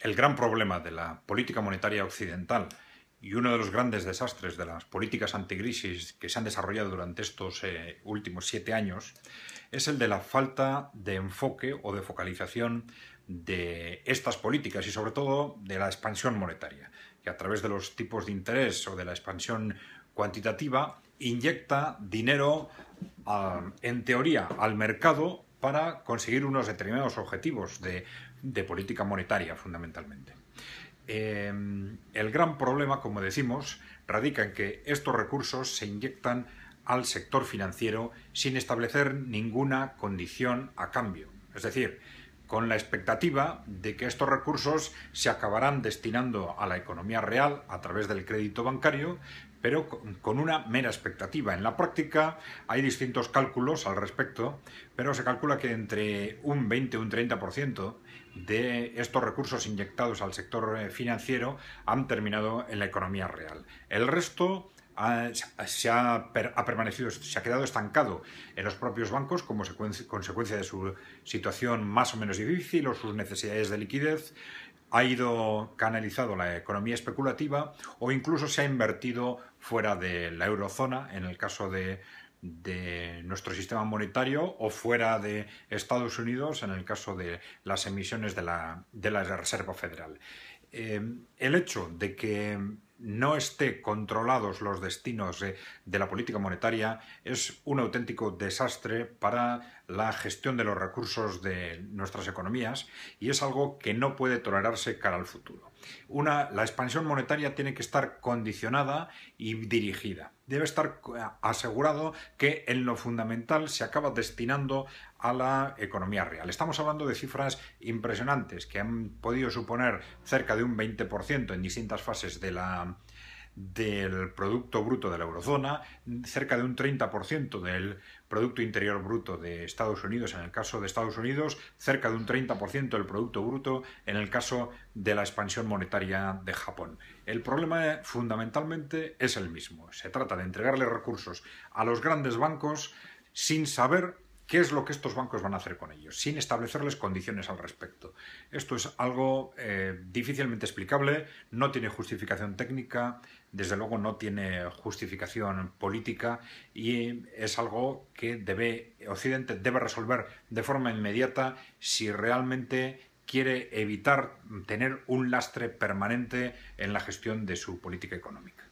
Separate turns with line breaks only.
el gran problema de la política monetaria occidental y uno de los grandes desastres de las políticas anticrisis que se han desarrollado durante estos eh, últimos siete años es el de la falta de enfoque o de focalización de estas políticas y sobre todo de la expansión monetaria, que a través de los tipos de interés o de la expansión cuantitativa inyecta dinero, ah, en teoría, al mercado para conseguir unos determinados objetivos de, política monetaria fundamentalmente. Eh, el gran problema, como decimos, radica en que estos recursos se inyectan al sector financiero sin establecer ninguna condición a cambio. Es decir, con la expectativa de que estos recursos se acabarán destinando a la economía real a través del crédito bancario, pero con una mera expectativa. En la práctica hay distintos cálculos al respecto, pero se calcula que entre un 20 y un 30% de estos recursos inyectados al sector eh, financiero han terminado en la economía real. El resto ha, permanecido, se ha quedado estancado en los propios bancos como consecuencia de su situación más o menos difícil o sus necesidades de liquidez ha ido canalizado la economía especulativa o incluso se ha invertido fuera de la eurozona, en el caso de, nuestro sistema monetario, o fuera de Estados Unidos, en el caso de las emisiones de la, Reserva Federal. Eh, el hecho de que no esté controlados los destinos eh, de la política monetaria es un auténtico desastre para la gestión de los recursos de nuestras economías y es algo que no puede tolerarse cara al futuro. Una, la expansión monetaria tiene que estar condicionada y dirigida. Debe estar eh, asegurado que en lo fundamental se acaba destinando a la economía real. Estamos hablando de cifras impresionantes que han podido suponer cerca de un 20% en distintas fases de la, del Producto Bruto de la Eurozona, cerca de un 30% del Producto Interior Bruto de Estados Unidos en el caso de Estados Unidos, cerca de un 30% del Producto Bruto en el caso de la expansión monetaria de Japón. El problema fundamentalmente es el mismo. Se trata de entregarle recursos a los grandes bancos sin saber qué es lo que estos bancos van a hacer con ellos, sin establecerles condiciones al respecto. Esto es algo eh, difícilmente explicable, no tiene justificación técnica, desde luego no tiene justificación política y es algo que debe, Occidente debe resolver de forma inmediata si realmente quiere evitar tener un lastre permanente en la gestión de su política económica.